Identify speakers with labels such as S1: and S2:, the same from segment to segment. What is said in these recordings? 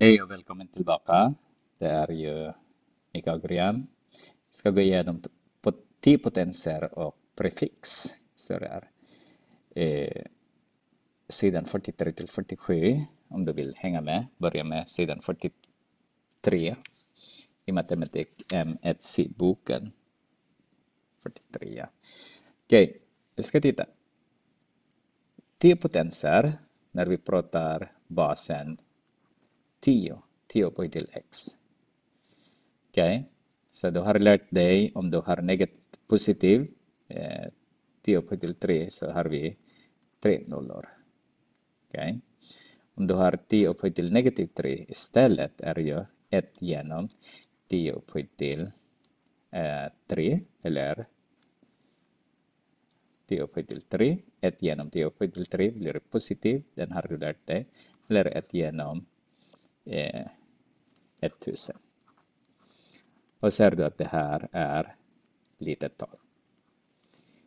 S1: Hej och välkommen tillbaka. Det är ju Mikael Gurian. Jag ska gå igenom tipotenser och prefix. Så det är eh, sidan 43 till 47 om du vill hänga med. Börja med sidan 43 i matematik M1C-boken. 43, ja. Okej, okay. vi ska titta. Tiopotenser, när vi pratar basen tio. Tio upphöjt till x. Okej, okay. så du har lärt dig om um, du har negativt positiv. Eh, tio på till tre så har vi tre nollor. Okay. Om du har 10 upphöjt till negativ 3 istället är ju 1 genom 10 upphöjt till eh, 3 eller 10 upphöjt till 3. 1 genom 10 upphöjt till 3 blir positiv, den har du lärt dig. Eller 1 genom är eh, 1000. Och ser du att det här är litet tal.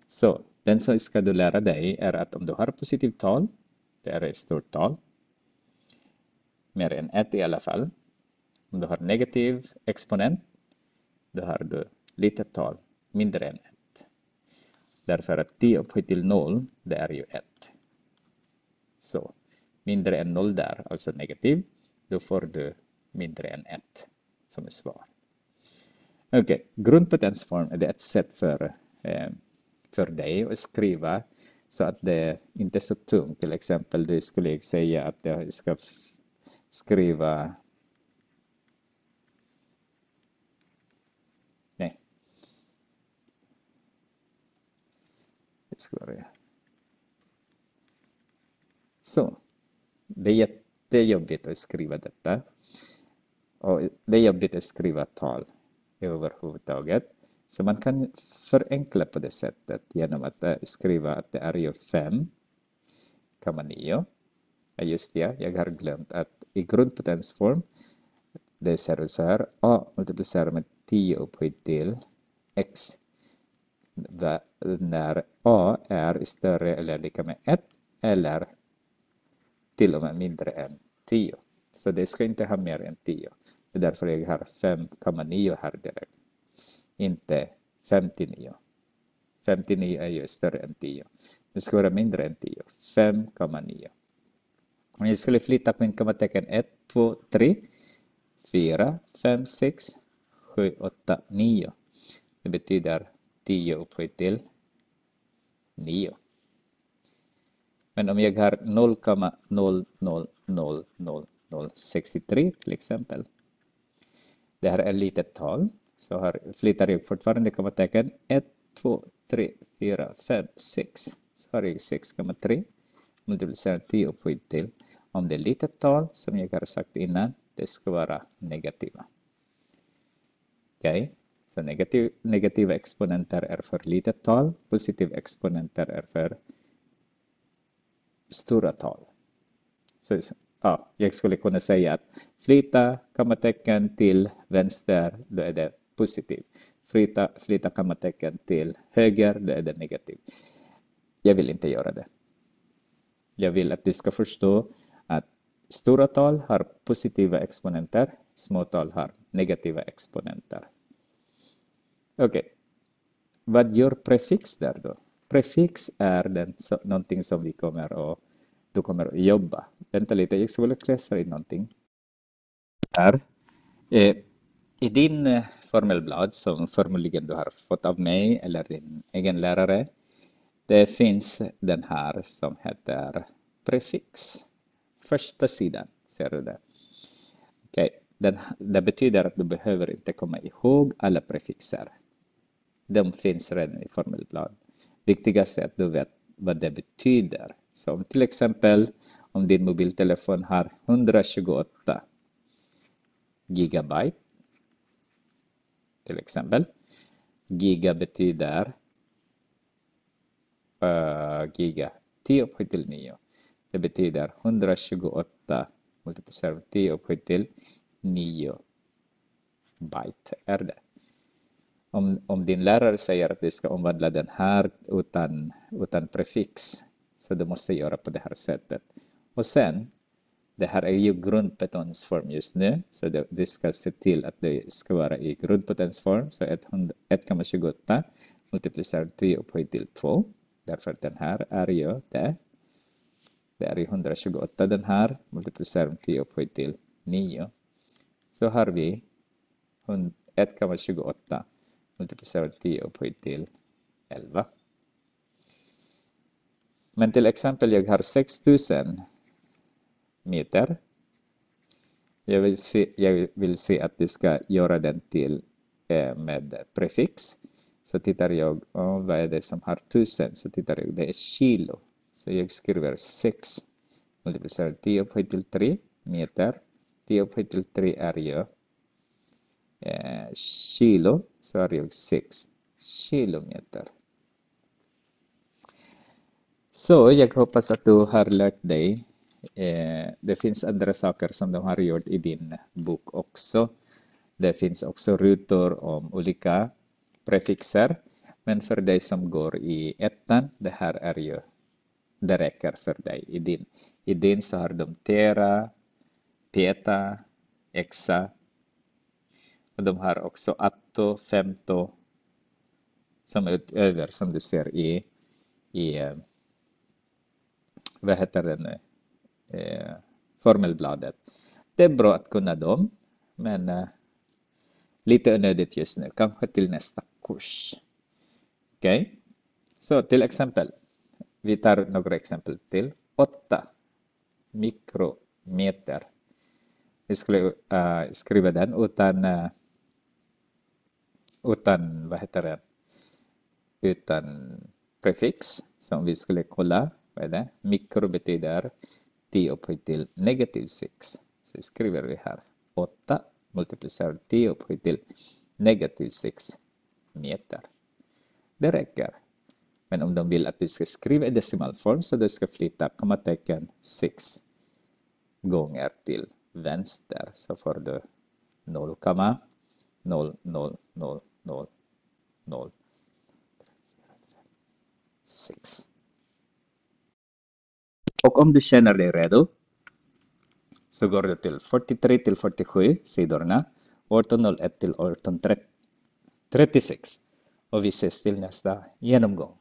S1: Så den som ska du lära dig är att om du har positivt tal, det är ett stort tal, mer än ett i alla fall. Om du har negativ exponent, då har du litet tal, mindre än ett. Därför att 10 upphöjt till 0, det är ju 1. Så mindre än 0 där, alltså negativ då får du mindre än ett som är svar. Okej, okay. grundpotensform är ett sätt för, eh, för dig att skriva så att det inte är så tungt. Till exempel, du skulle säga att jag ska skriva Så. Det är det är jobbigt att skriva detta. Och det är jobbigt att skriva tal överhuvudtaget. Så man kan förenkla på det sättet genom att eh, skriva att det är ju 5, Ja, just det, jag har glömt att i grundpotensform det ser ut så här. A multiplicerar med 10 upphöjt till X. när A är större eller lika med 1 eller till och med mindre än 10. Så det ska inte ha mer än 10. Det är därför jag har 5,9 här direkt. Inte 59. 59 är ju större än 10. Det ska vara mindre än 10. 5,9. Om jag skulle flytta på en kommatecken 1, 2, 3, 4, 5, 6, 7, 8, 9. Det betyder 10 upphöjt till 9. Men om jag har 0,000063 till exempel. Det här är litet tal. Så här flyttar jag fortfarande kommatecken 1, 2, 3, 4, 5, 6. Så har jag 6,3 multiplicerar 10 poäng till. Om det är litet tal som jag har sagt innan, det ska vara negativa. Okej, okay. så negativ, negativa exponenter är för litet tal, positiva exponenter är för stora tal. Så, ja, jag skulle kunna säga att flytta kommatecken till vänster, då är det positivt. Flytta, flytta kommatecken till höger, då är det negativt. Jag vill inte göra det. Jag vill att du ska förstå att stora tal har positiva exponenter, små tal har negativa exponenter. Okej, okay. vad gör prefix där då? prefix är den, så, någonting som vi kommer att, du kommer att jobba. Vänta lite, jag skulle klästra in någonting. Här. Eh, I din eh, formelblad som förmodligen du har fått av mig eller din egen lärare, det finns den här som heter prefix. Första sidan, ser du det? Okay. Den, det betyder att du behöver inte komma ihåg alla prefixer. De finns redan i formelblad viktigast är att du vet vad det betyder. Så till exempel om din mobiltelefon har 128 gigabyte till exempel. Giga betyder uh, giga 10 upphöjt till 9. Det betyder 128 multiplicerat med 10 upphöjt till 9 byte är det om, om din lärare säger att du ska omvandla den här utan, utan prefix, så du måste göra på det här sättet. Och sen, det här är ju grundpetonsform just nu, så du, du, ska se till att det ska vara i grundpetonsform. Så 1,28 multiplicerar 10 upphöjt till 2, därför att den här är ju det. Det är 128 den här, multiplicerar 10 upphöjt till 9. Så har vi 1,28 multiplicerar 10 upphöjt till 11. Men till exempel jag har 6000 meter. Jag vill, se, jag vill se att vi ska göra den till eh, med prefix. Så tittar jag, oh, vad är det som har 1000? Så tittar jag, det är kilo. Så jag skriver 6 multiplicerar 10 upphöjt till 3 meter. 10 upphöjt till 3 är ju eh, kilo sorry 6 kilometer. Så jag hoppas att du har lärt dig. Eh, det finns andra saker som de har gjort i din bok också. Det finns också rutor om olika prefixer. Men för dig som går i ettan, det här är ju, det räcker för dig. I din, i din så har de tera, peta, exa. Och de har också att netto 15 som utöver som du ser i, i eh, vad heter det eh, formelbladet. Det är bra att kunna dem, men eh, lite onödigt just nu, kanske till nästa kurs. Okej, okay? så till exempel, vi tar några exempel till. 8 mikrometer. Vi skulle uh, skriva den utan uh, utan vad heter det? Utan prefix som vi skulle kolla. Vad är det? Mikro betyder 10 upphöjt till negativ 6. Så skriver vi här 8 multiplicerar 10 upphöjt till negativ 6 meter. Det räcker. Men om de vill att vi ska skriva i decimalform så du ska flytta kommatecken 6 gånger till vänster så får du 0,0000 0, 0, 6. Och om du känner dig redo så går du till 43 till 47 sidorna, 1801 till 1836. Och vi ses till nästa genomgång.